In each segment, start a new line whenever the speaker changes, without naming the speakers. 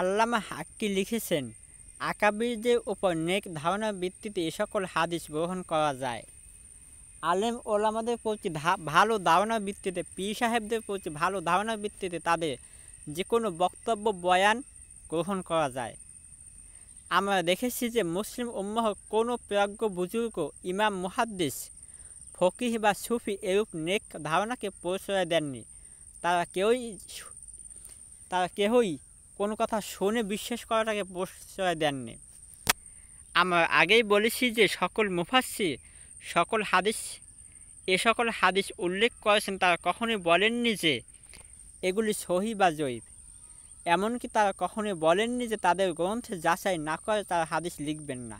আল্লামা হাক্কি লিখেছেন আকাবিরদের ওপর নেক ধারণার ভিত্তিতে এ সকল হাদিস গ্রহণ করা যায় আলেম ওলামাদের প্রতি ভালো ধারণার ভিত্তিতে পীর সাহেবদের প্রতি ভালো ধারণার ভিত্তিতে তাদের যে কোনো বক্তব্য বয়ান গ্রহণ করা যায় আমরা দেখেছি যে মুসলিম উম্মাহ কোনো প্রাজ্ঞ বুজুর্গ ইমাম মুহাদ্দিস ফকিহ বা সুফি এরূপ নেক ধারণাকে প্রশ্রয় দেননি তারা কেউই তারা কেহই কোনো কথা শুনে বিশ্বাস করাটাকে প্রশ্রয় দেননি আমরা আগেই বলেছি যে সকল মুফাসি সকল হাদিস এ সকল হাদিস উল্লেখ করেছেন তারা কখনোই বলেননি যে এগুলি সহি বা জৈব এমনকি তারা কখনোই বলেননি যে তাদের গ্রন্থে যাচাই না করে তারা হাদিস লিখবেন না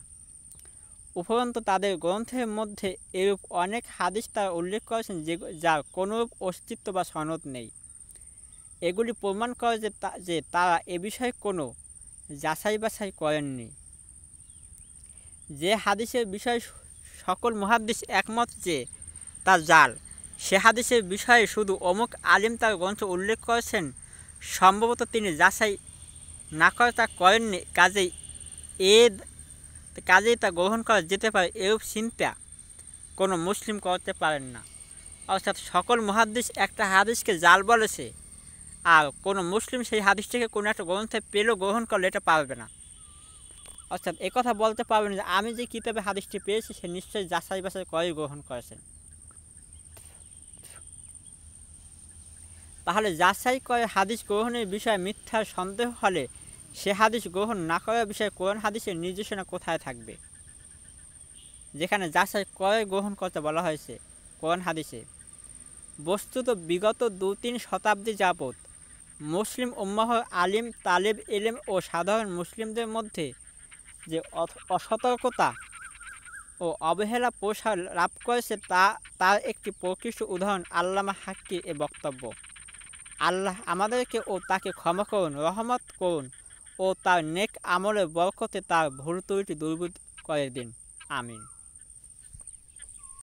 উপরন্ত তাদের গ্রন্থের মধ্যে এরূপ অনেক হাদিস তারা উল্লেখ করেছেন যে যার কোনোরূপ অস্তিত্ব বা সনদ নেই এগুলি প্রমাণ করে যে যে তারা এ বিষয়ে কোনো যাচাই বাছাই করেননি যে হাদিসের বিষয়ে সকল মহাদিস একমত যে তা জাল সে হাদিসের বিষয়ে শুধু অমুক আলিম তার গ্রন্থ উল্লেখ করেছেন সম্ভবত তিনি যাচাই না করে তা করেননি কাজেই এ কাজেই তা গ্রহণ করা যেতে পারে এরূপ চিন্তা কোনো মুসলিম করতে পারেন না অর্থাৎ সকল মহাদিস একটা হাদিসকে জাল বলেছে আর কোনো মুসলিম সেই হাদিসটিকে কোনো একটা গ্রন্থে পেলেও গ্রহণ করলে এটা পারবে না অর্থাৎ কথা বলতে পারবেন যে আমি যে কিতাবে হাদিসটি পেয়েছি সে নিশ্চয়ই যাচাই বাছাই করে গ্রহণ করেছেন তাহলে যাচাই করে হাদিস গ্রহণের বিষয়ে মিথ্যার সন্দেহ হলে সে হাদিস গ্রহণ না করার বিষয়ে কোরআন হাদিসের নির্দেশনা কোথায় থাকবে যেখানে যাচাই করে গ্রহণ করতে বলা হয়েছে কোরআন হাদিসে বস্তুত বিগত দু তিন শতাব্দী যাবত মুসলিম উম্মাহ আলিম তালেব এলেম ও সাধারণ মুসলিমদের মধ্যে যে অসতর্কতা ও অবহেলা প্রসার লাভ করেছে তা তার একটি প্রকৃষ্ট উদাহরণ আল্লামা হাক্কি এ বক্তব্য আল্লাহ আমাদেরকে ও তাকে ক্ষমা করুন রহমত করুন ও তার নেক আমলের বরকতে তার ভুল তৈরিটি দুর্বৃত করে দিন আমিন